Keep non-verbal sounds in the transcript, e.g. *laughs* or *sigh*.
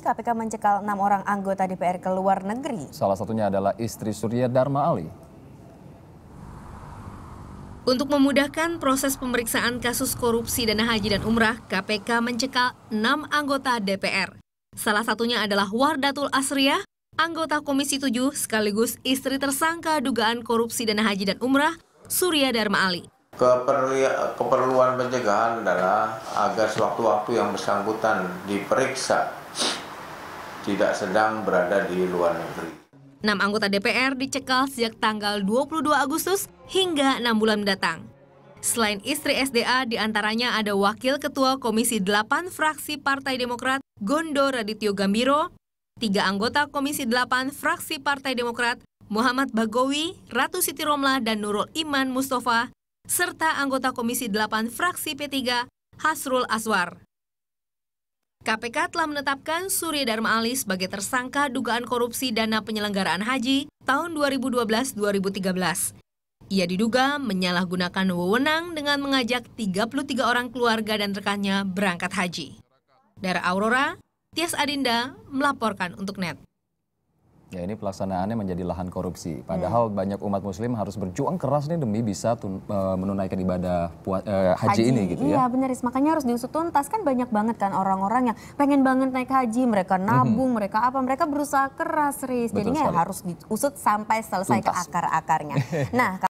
KPK mencekal enam orang anggota DPR ke luar negeri. Salah satunya adalah istri Surya Dharma Ali. Untuk memudahkan proses pemeriksaan kasus korupsi dana haji dan umrah, KPK mencekal enam anggota DPR. Salah satunya adalah Wardatul Asriah, anggota Komisi 7 sekaligus istri tersangka dugaan korupsi dana haji dan umrah, Surya Dharma Ali. Keperluan pencegahan adalah agar sewaktu-waktu yang bersangkutan diperiksa tidak sedang berada di luar negeri. Enam anggota DPR dicekal sejak tanggal 22 Agustus hingga enam bulan mendatang. Selain istri SDA, diantaranya ada Wakil Ketua Komisi 8 Fraksi Partai Demokrat, Gondo Radityo Gambiro, tiga anggota Komisi 8 Fraksi Partai Demokrat, Muhammad Bagowi, Ratu Siti Romlah, dan Nurul Iman Mustafa, serta anggota Komisi 8 Fraksi P3, Hasrul Aswar. KPK telah menetapkan Surya Dharma Ali sebagai tersangka dugaan korupsi dana penyelenggaraan haji tahun 2012-2013. Ia diduga menyalahgunakan wewenang dengan mengajak 33 orang keluarga dan rekannya berangkat haji. Dari Aurora, Tias Adinda melaporkan untuk NET. Ya ini pelaksanaannya menjadi lahan korupsi. Hmm. Padahal hmm. banyak umat muslim harus berjuang keras nih demi bisa tun, e, menunaikan ibadah pua, e, haji, haji ini gitu iya, ya. Iya benar, makanya harus diusut tuntas kan banyak banget kan orang-orang yang pengen banget naik haji, mereka hmm. nabung, hmm. mereka apa, mereka berusaha keras, Riz. Jadinya ya harus diusut sampai selesai tuntas. ke akar-akarnya. *laughs* nah,